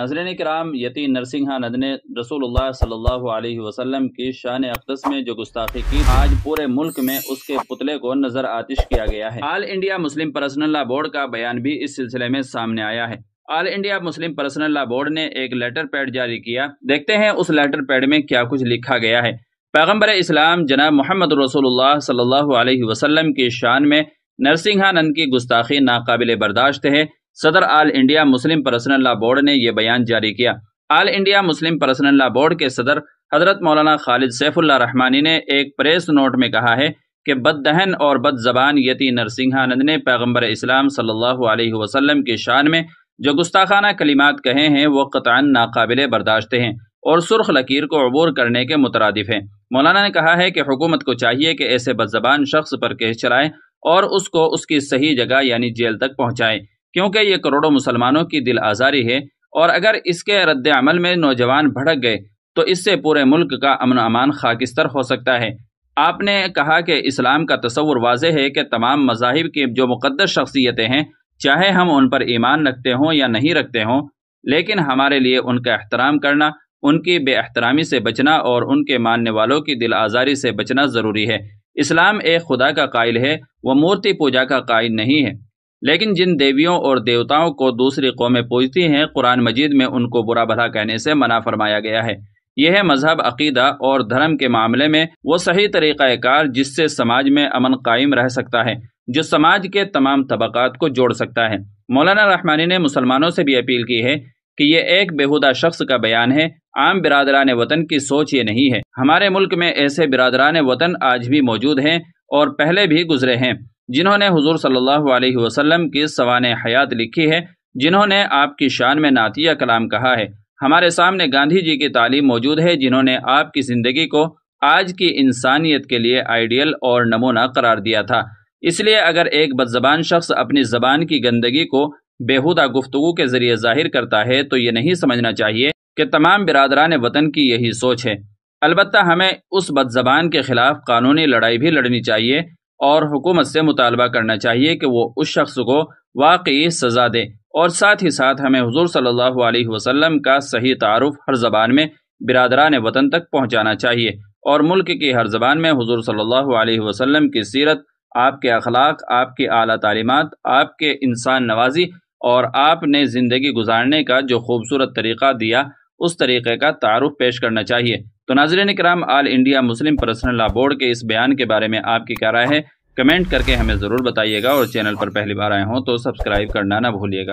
नाजरन कराम यती नरसिंहा नद ने रसूल सल्ला वसलम की शान अकदस में जो गुस्ताखी की आज पूरे मुल्क में उसके पुतले को नजर आतिश किया गया है all India Muslim personal law board का बयान भी इस सिलसिले में सामने आया है all India Muslim personal law board ने एक लेटर पैड जारी किया देखते हैं उस लेटर पैड में क्या कुछ लिखा गया है पैगम्बर इस्लाम जनाब मोहम्मद रसोल्ला सल्ला वसलम की शान में नरसिंहानंद की गुस्ताखी नाकबिल बर्दाश्त है सदर all India Muslim personal law board ने यह बयान जारी किया all India Muslim personal law board के सदर हजरत मौलाना खालिद सैफुल्ला रहमानी ने एक प्रेस नोट में कहा है कि बददहन और बद जबान यति नरसिंहानंद ने पैगम्बर इस्लाम सल्लल्लाहु अलैहि वसल्लम की शान में जो गुस्ताखाना कलिमात कहे हैं वो कतान नाकबिल बर्दाश्त हैं और सुर्ख लकीर को अबूर करने के मुतरद हैं मौलाना ने कहा है कि हुकूमत को चाहिए कि ऐसे बदजबान शख्स पर केस चलाएं और उसको उसकी सही जगह यानी जेल तक पहुंचाएं क्योंकि ये करोड़ों मुसलमानों की दिल आज़ारी है और अगर इसके रद्द अमल में नौजवान भड़क गए तो इससे पूरे मुल्क का अमन अमान खाकिस्तर हो सकता है आपने कहा कि इस्लाम का तस्वुर वाज है कि तमाम मजाहब की जो मुकदस शख्सियतें हैं चाहे हम उन पर ईमान रखते हों या नहीं रखते हों लेकिन हमारे लिए उनका एहतराम करना उनकी बेअहतरामी से बचना और उनके मानने वालों की दिल आज़ारी से बचना ज़रूरी है इस्लाम एक खुदा का कायल है वह मूर्ति पूजा का कायल नहीं है लेकिन जिन देवियों और देवताओं को दूसरी कौमें पूजती हैं कुरान मजीद में उनको बुरा भला कहने से मना फरमाया गया है यह मजहब अकीदा और धर्म के मामले में वो सही तरीक़ाकार जिससे समाज में अमन कायम रह सकता है जो समाज के तमाम तबक़ात को जोड़ सकता है मौलाना रहमानी ने मुसलमानों से भी अपील की है कि ये एक बेहुदा शख्स का बयान है आम बिरादरान वतन की सोच ये नहीं है हमारे मुल्क में ऐसे बिरादरान वतन आज भी मौजूद हैं और पहले भी गुजरे हैं जिन्होंने हुजूर सल्लल्लाहु अलैहि वसल्लम की सवान हयात लिखी है जिन्होंने आपकी शान में नातिया कलाम कहा है हमारे सामने गांधी जी की तालीम मौजूद है जिन्होंने आपकी ज़िंदगी को आज की इंसानियत के लिए आइडियल और नमूना करार दिया था इसलिए अगर एक बदजबान शख्स अपनी ज़बान की गंदगी को बेहुदा गुफ्तु के ज़रिए जाहिर करता है तो ये नहीं समझना चाहिए कि तमाम बिरादरान वतन की यही सोच है अलबत्त हमें उस बदजबान के खिलाफ कानूनी लड़ाई भी लड़नी चाहिए और हुकूमत से मुतालबा करना चाहिए कि वो उस शख्स को वाकई सज़ा दे और साथ ही साथ हमें हजूर सल्लल्लाहु अलैहि वसल्लम का सही तारफ़ हर जबान में बिरादरान वतन तक पहुँचाना चाहिए और मुल्क की हर जबान में हजूर सल्लल्लाहु अलैहि वसल्लम की सीरत आपके अखलाक आपकी अली तालीमत आपके इंसान नवाजी और आपने ज़िंदगी गुजारने का जो खूबसूरत तरीक़ा दिया उस तरीक़े का तारुफ पेश करना चाहिए तो नाजरन कराम all India Muslim personal law board के इस बयान के बारे में आपकी क्या राय है कमेंट करके हमें ज़रूर बताइएगा और चैनल पर पहली बार आए हों तो सब्सक्राइब करना ना भूलिएगा